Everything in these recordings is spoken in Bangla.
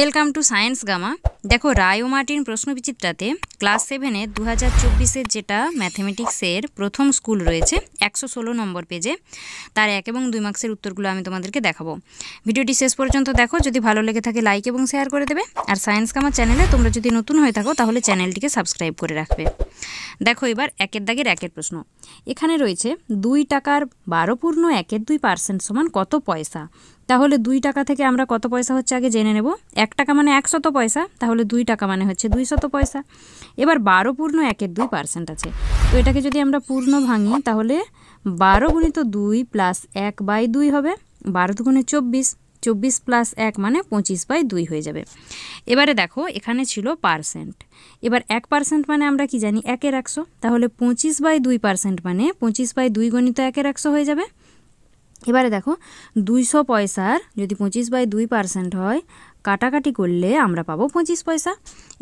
ওয়েলকাম টু সায়েন্স গামা দেখো রায় ও মার্টিন প্রশ্নবিচিত্রাতে ক্লাস সেভেনে দু হাজার চব্বিশের যেটা ম্যাথামেটিক্সের প্রথম স্কুল রয়েছে একশো ষোলো নম্বর পেজে তার এক এবং দুই মার্ক্সের উত্তরগুলো আমি তোমাদেরকে দেখাবো ভিডিওটি শেষ পর্যন্ত দেখো যদি ভালো লেগে থাকে লাইক এবং শেয়ার করে দেবে আর সায়েন্স গামা চ্যানেলে তোমরা যদি নতুন হয়ে থাকো তাহলে চ্যানেলটিকে সাবস্ক্রাইব করে রাখবে দেখো এবার একের দাগের একের প্রশ্ন এখানে রয়েছে দুই টাকার বারো পূর্ণ একের দুই পার্সেন্ট সমান কত পয়সা তাহলে দুই টাকা থেকে আমরা কত পয়সা হচ্ছে আগে জেনে নেব এক টাকা মানে একশত পয়সা তাহলে দুই টাকা মানে হচ্ছে দুই শত পয়সা এবার বারো পূর্ণ একের দুই পার্সেন্ট আছে তো এটাকে যদি আমরা পূর্ণ ভাঙি তাহলে বারো গুণিত দুই প্লাস এক বাই দুই হবে বারো গুণে চব্বিশ চব্বিশ প্লাস এক মানে পঁচিশ বাই দুই হয়ে যাবে এবারে দেখো এখানে ছিল পার্সেন্ট এবার এক পার্সেন্ট মানে আমরা কি জানি একের একশো তাহলে পঁচিশ বাই দুই পার্সেন্ট মানে পঁচিশ বাই দুই গণিত একের একশো হয়ে যাবে এবারে দেখো দুইশো পয়সার যদি পঁচিশ বাই দুই পার্সেন্ট হয় কাটাকাটি করলে আমরা পাবো পঁচিশ পয়সা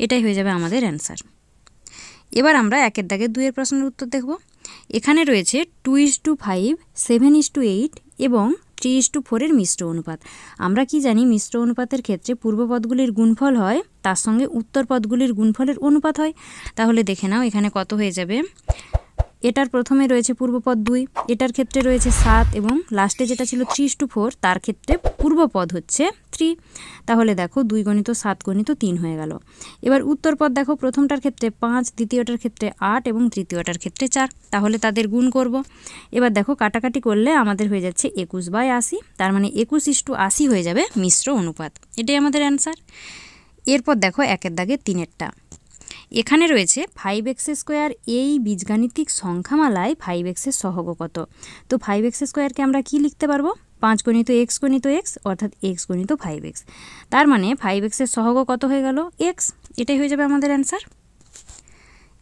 এটাই হয়ে যাবে আমাদের অ্যান্সার এবার আমরা একের দাগে দুইয়ের প্রশ্নের উত্তর দেখব এখানে রয়েছে two is to five seven is to eight এবং থ্রি ইস টু ফোরের মিশ্র অনুপাত আমরা কি জানি মিশ্র অনুপাতের ক্ষেত্রে পূর্বপদগুলির গুণফল হয় তার সঙ্গে উত্তর পদগুলির গুণফলের অনুপাত হয় তাহলে দেখে নাও এখানে কত হয়ে যাবে এটার প্রথমে রয়েছে পূর্বপদ দুই এটার ক্ষেত্রে রয়েছে সাত এবং লাস্টে যেটা ছিল থ্রিস টু ফোর তার ক্ষেত্রে পূর্বপদ হচ্ছে থ্রি তাহলে দেখো দুই গণিত সাত গণিত তিন হয়ে গেল এবার উত্তরপদ দেখো প্রথমটার ক্ষেত্রে পাঁচ দ্বিতীয়টার ক্ষেত্রে আট এবং তৃতীয়টার ক্ষেত্রে চার তাহলে তাদের গুণ করব এবার দেখো কাটাকাটি করলে আমাদের হয়ে যাচ্ছে একুশ বাই আশি তার মানে একুশ ইস্টু আশি হয়ে যাবে মিশ্র অনুপাত এটাই আমাদের অ্যান্সার এরপর দেখো একের দাগে তিনেরটা এখানে রয়েছে ফাইভ এক্স স্কোয়ার এই বীজগাণিতিক সংখ্যামালায় ফাইভ এক্সের সহগ কত তো ফাইভ এক্স স্কোয়ারকে আমরা কি লিখতে পারবো পাঁচ গণিত এক্স গণিত এক্স অর্থাৎ এক্স গণিত ফাইভ এক্স তার মানে ফাইভ এক্সের সহগ কত হয়ে গেল এক্স এটাই হয়ে যাবে আমাদের অ্যান্সার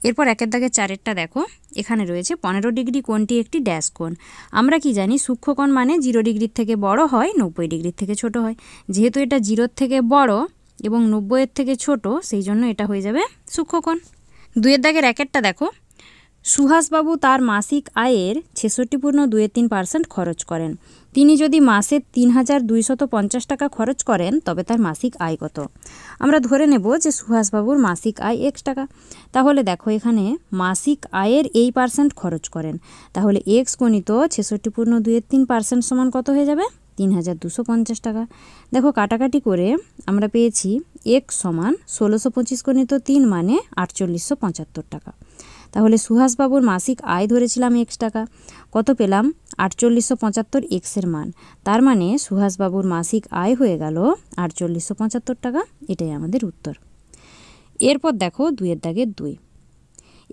এরপর একের দাগে চারেরটা দেখো এখানে রয়েছে পনেরো ডিগ্রি কোনটি একটি ড্যাশ কোন আমরা কি জানি সূক্ষ্মকোণ মানে জিরো ডিগ্রির থেকে বড় হয় নব্বই ডিগ্রির থেকে ছোট হয় যেহেতু এটা জিরোর থেকে বড় এবং নব্বইয়ের থেকে ছোট সেই জন্য এটা হয়ে যাবে সূক্ষ্মকোণ দুয়ের দাগের র্যাকেটটা দেখো সুহাসবাবু তার মাসিক আয়ের ছেষট্টি পূর্ণ দুয়ে তিন পার্সেন্ট খরচ করেন তিনি যদি মাসে তিন হাজার দুইশত পঞ্চাশ টাকা খরচ করেন তবে তার মাসিক আয় কত আমরা ধরে নেব যে সুহাসবাবুর মাসিক আয় এক্স টাকা তাহলে দেখো এখানে মাসিক আয়ের এই পার্সেন্ট খরচ করেন তাহলে এক্স গণিত ছেষট্টি পূর্ণ দুয়ের তিন পার্সেন্ট সমান কত হয়ে যাবে তিন হাজার দুশো পঞ্চাশ টাকা দেখো কাটাকাটি করে আমরা পেয়েছি এক সমান ষোলোশো পঁচিশ গণিত তিন মানে আটচল্লিশশো পঁচাত্তর টাকা তাহলে সুহাসবাবুর মাসিক আয় ধরেছিলাম এক্স টাকা কত পেলাম আটচল্লিশশো পঁচাত্তর এক্সের মান তার মানে সুহাসবাবুর মাসিক আয় হয়ে গেল আটচল্লিশশো পঁচাত্তর টাকা এটাই আমাদের উত্তর এরপর দেখো দুইয়ের দাগের দুই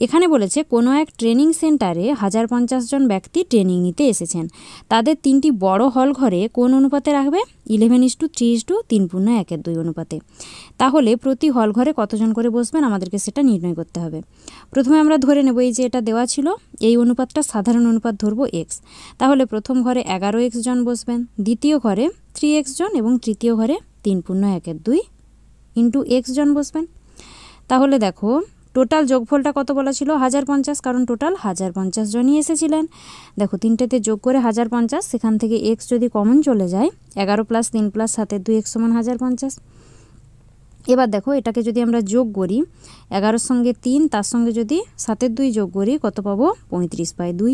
এখানে বলেছে কোনো এক ট্রেনিং সেন্টারে হাজার পঞ্চাশ জন ব্যক্তি ট্রেনিং নিতে এসেছেন তাদের তিনটি বড় হল ঘরে কোন অনুপাতে রাখবে eleven is to three is to তিন পূর্ণ একের দুই অনুপাতে তাহলে প্রতি হল ঘরে কতজন করে বসবেন আমাদেরকে সেটা নির্ণয় করতে হবে প্রথমে আমরা ধরে নেব এই যে এটা দেওয়া ছিল এই অনুপাতটা সাধারণ অনুপাত ধরব এক্স তাহলে প্রথম ঘরে এগারো এক্স জন বসবেন দ্বিতীয় ঘরে থ্রি এক্স জন এবং তৃতীয় ঘরে তিন পূর্ণ একের দুই ইন্টু এক্স জন বসবেন তাহলে দেখো টোটাল যোগফলটা কত বলা ছিল হাজার পঞ্চাশ কারণ টোটাল হাজার পঞ্চাশ জনই এসেছিলেন দেখো তিনটেতে যোগ করে হাজার পঞ্চাশ সেখান থেকে এক্স যদি কমন চলে যায় এগারো প্লাস তিন প্লাস সাতের দুই এক্স সমান হাজার পঞ্চাশ এবার দেখো এটাকে যদি আমরা যোগ করি এগারোর সঙ্গে তিন তার সঙ্গে যদি সাতের দুই যোগ করি কত পাবো পঁয়ত্রিশ বাই দুই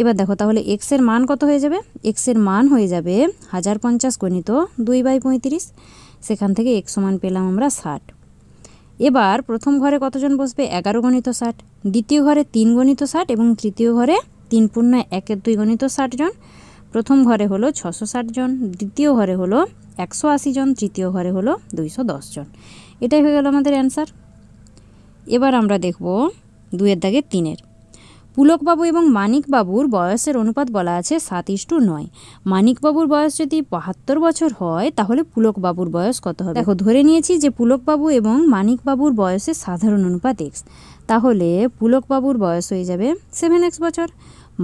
এবার দেখো তাহলে এক্সের মান কত হয়ে যাবে এক্সের মান হয়ে যাবে হাজার পঞ্চাশ গণিত দুই বাই পঁয়ত্রিশ সেখান থেকে এক সমান পেলাম আমরা ষাট এবার প্রথম ঘরে কতজন বসবে এগারো গণিত ষাট দ্বিতীয় ঘরে তিন গণিত ষাট এবং তৃতীয় ঘরে তিন পূর্ণ একের দুই গণিত ষাট জন প্রথম ঘরে হলো ছশো ষাট জন দ্বিতীয় ঘরে হলো একশো আশি জন তৃতীয় ঘরে হলো দুইশো দশ জন এটাই হয়ে গেল আমাদের অ্যান্সার এবার আমরা দেখব দুয়ের দাগে তিনের পুলকবাবু এবং মানিকবাবুর বয়সের অনুপাত বলা আছে সাত টু নয় মানিকবাবুর বয়স যদি বাহাত্তর বছর হয় তাহলে পুলকবাবুর বয়স কত হবে দেখো ধরে নিয়েছি যে পুলকবাবু এবং মানিকবাবুর বয়সের সাধারণ অনুপাত এক্স তাহলে পুলকবাবুর বয়স হয়ে যাবে সেভেন এক্স বছর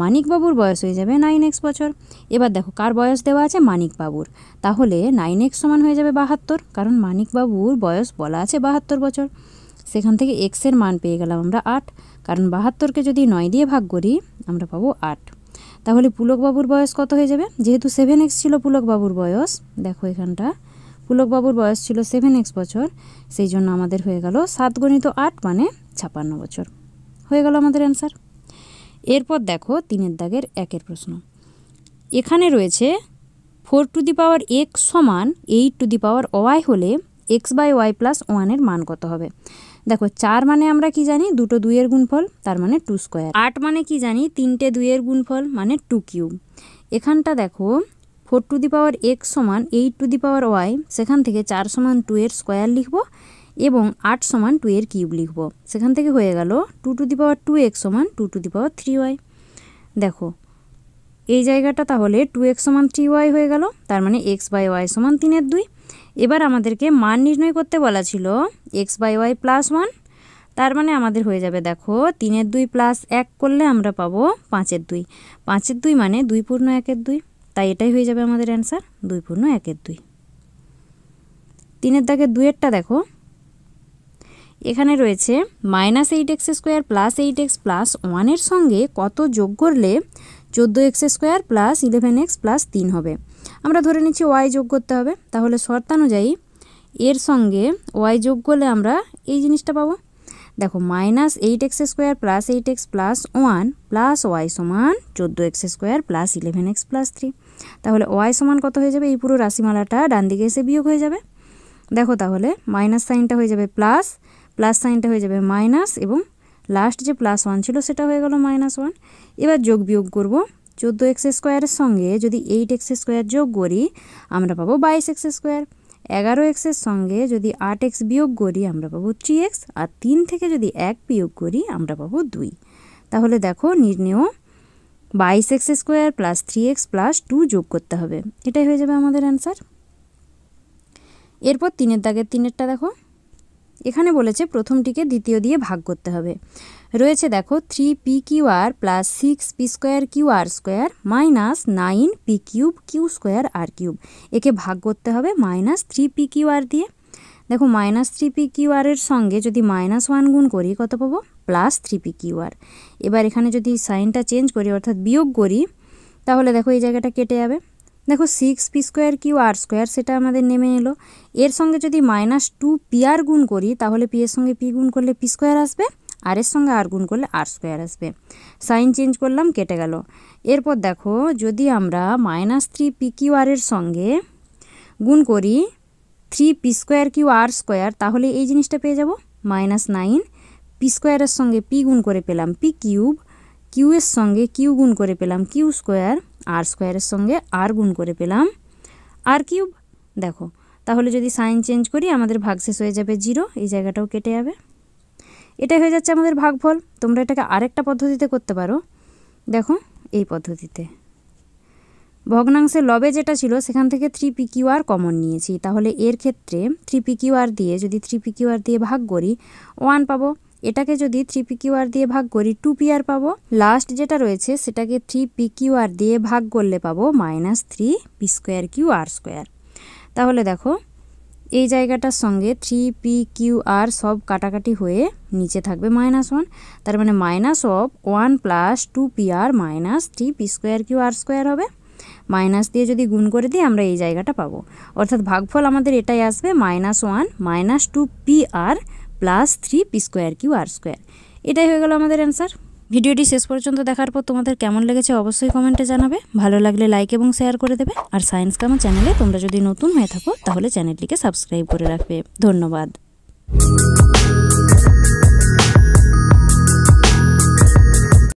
মানিকবাবুর বয়স হয়ে যাবে নাইন এক্স বছর এবার দেখো কার বয়স দেওয়া আছে মানিকবাবুর তাহলে নাইন এক্স সমান হয়ে যাবে বাহাত্তর কারণ মানিকবাবুর বয়স বলা আছে বাহাত্তর বছর সেখান থেকে এক্সের মান পেয়ে গেলাম আমরা আট কারণ বাহাত্তরকে যদি নয় দিয়ে ভাগ করি আমরা পাবো আট তাহলে পুলকবাবুর বয়স কত হয়ে যাবে যেহেতু সেভেন এক্স ছিল পুলকবাবুর বয়স দেখো এখানটা পুলকবাবুর বয়স ছিল সেভেন এক্স বছর সেই জন্য আমাদের হয়ে গেল সাত গণিত আট মানে ছাপান্ন বছর হয়ে গেল আমাদের অ্যান্সার এরপর দেখো তিনের দাগের একের প্রশ্ন এখানে রয়েছে four to the power x সমান eight to the power y হলে এক্স বাই ওয়াই প্লাস ওয়ানের মান কত হবে দেখো চার মানে আমরা কি জানি দুটো দুইয়ের গুণফল তার মানে টু স্কোয়ার আট মানে কি জানি তিনটে দুইয়ের গুণফল মানে টু কিউব এখানটা দেখো four to the power x সমান eight to the power y সেখান থেকে চার সমান টু এর স্কোয়ার লিখব এবং আট সমান টু এর কিউব লিখব সেখান থেকে হয়ে গেল two to the power two x সমান two to the power three y দেখো এই জায়গাটা তাহলে টু এক্স সমান থ্রি ওয়াই হয়ে গেল তার মানে এক্স বাই ওয়াই সমান তিনের দুই এবার আমাদেরকে মান নির্ণয় করতে বলা ছিল x by y plus one তার মানে আমাদের হয়ে যাবে দেখো তিনের দুই প্লাস এক করলে আমরা পাবো পাঁচের দুই পাঁচের দুই মানে দুই পূর্ণ একের দুই তাই এটাই হয়ে যাবে আমাদের অ্যান্সার দুই পূর্ণ একের দুই তিনের দাগে দুয়েরটা দেখো এখানে রয়েছে minus eight x square plus eight x plus ওয়ানের সঙ্গে কত যোগ করলে চোদ্দো x square plus eleven x plus তিন হবে আমরা ধরে নিচ্ছি ওয়াই যোগ করতে হবে তাহলে শর্তানুযায়ী এর সঙ্গে ওয়াই যোগ করলে আমরা এই জিনিসটা পাবো দেখো minus eight x square plus eight x plus one plus y সমান চোদ্দো x square plus eleven x plus three তাহলে ওয়াই সমান কত হয়ে যাবে এই পুরো রাশিমালাটা ডান দিকে এসে বিয়োগ হয়ে যাবে দেখো তাহলে মাইনাস সাইনটা হয়ে যাবে প্লাস প্লাস সাইনটা হয়ে যাবে মাইনাস এবং লাস্ট যে প্লাস ওয়ান ছিল সেটা হয়ে গেল মাইনাস ওয়ান এবার যোগ বিয়োগ করবো চোদ্দো এক্স স্কোয়ারের সঙ্গে যদি এইট এক্স স্কোয়ার যোগ করি আমরা পাবো বাইশ এক্স স্কোয়ার এগারো এক্সের সঙ্গে যদি আট এক্স বিয়োগ করি আমরা পাবো থ্রি এক্স আর তিন থেকে যদি এক বিয়োগ করি আমরা পাবো দুই তাহলে দেখো নির্ণেয় বাইশ x square plus three x plus two যোগ করতে হবে এটাই হয়ে যাবে আমাদের অ্যান্সার এরপর তিনের দাগের তিনেরটা দেখো এখানে বলেছে প্রথমটিকে দ্বিতীয় দিয়ে ভাগ করতে হবে রয়েছে দেখো three p q r plus six p square q r square minus nine p cube q square r cube একে ভাগ করতে হবে minus three p q r দিয়ে দেখো মাইনাস থ্রি পি কিউ আরের সঙ্গে যদি মাইনাস ওয়ান গুণ করি কত পাবো plus three p q r এবার এখানে যদি সাইনটা চেঞ্জ করি অর্থাৎ বিয়োগ করি তাহলে দেখো এই জায়গাটা কেটে যাবে দেখো six p square q r square সেটা আমাদের নেমে এলো এর সঙ্গে যদি মাইনাস টু পি আর গুণ করি তাহলে পি এর সঙ্গে পি গুণ করলে পি স্কোয়ার আসবে আর এর সঙ্গে আর গুণ করলে আর স্কোয়ার আসবে সাইন চেঞ্জ করলাম কেটে গেল এরপর দেখো যদি আমরা মাইনাস থ্রি পি কিউ আরের সঙ্গে গুণ করি three p square q r square তাহলে এই জিনিসটা পেয়ে যাব মাইনাস নাইন পি স্কোয়ারের সঙ্গে পি গুণ করে পেলাম পি কিউব কিউয়ের সঙ্গে কিউ গুণ করে পেলাম কিউ স্কোয়ার আর স্কোয়ারের সঙ্গে আর গুণ করে পেলাম আর কিউব দেখো তাহলে যদি সাইন চেঞ্জ করি আমাদের ভাগশেষ হয়ে যাবে জিরো এই জায়গাটাও কেটে যাবে এটা হয়ে যাচ্ছে আমাদের ভাগফল তোমরা এটাকে আরেকটা পদ্ধতিতে করতে পারো দেখো এই পদ্ধতিতে ভগ্নাংশে লবে যেটা ছিল সেখান থেকে three p q r common নিয়েছি তাহলে এর ক্ষেত্রে থ্রি পি কিউ আর দিয়ে যদি থ্রি পি কিউ আর দিয়ে ভাগ করি ওয়ান পাবো এটাকে যদি থ্রি পি কিউ আর দিয়ে ভাগ করি টু পি আর পাবো লাস্ট যেটা রয়েছে সেটাকে থ্রি পি কিউ আর দিয়ে ভাগ করলে পাবো minus three p square q r square তাহলে দেখো এই জায়গাটার সঙ্গে থ্রি পি কিউ আর সব কাটাকাটি হয়ে নিচে থাকবে মাইনাস ওয়ান তার মানে minus of one plus two p r minus three p square q r square হবে মাইনাস দিয়ে যদি গুণ করে দিই আমরা এই জায়গাটা পাবো অর্থাৎ ভাগফল আমাদের এটাই আসবে minus one minus two p r plus three p square q r square এটাই হয়ে গেল আমাদের অ্যান্সার ভিডিওটি শেষ পর্যন্ত দেখার পর তোমাদের কেমন লেগেছে অবশ্যই কমেন্টে জানাবে ভালো লাগলে লাইক এবং শেয়ার করে দেবে আর সায়েন্স কামা চ্যানেলে তোমরা যদি নতুন হয়ে থাকো তাহলে চ্যানেলটিকে সাবস্ক্রাইব করে রাখবে ধন্যবাদ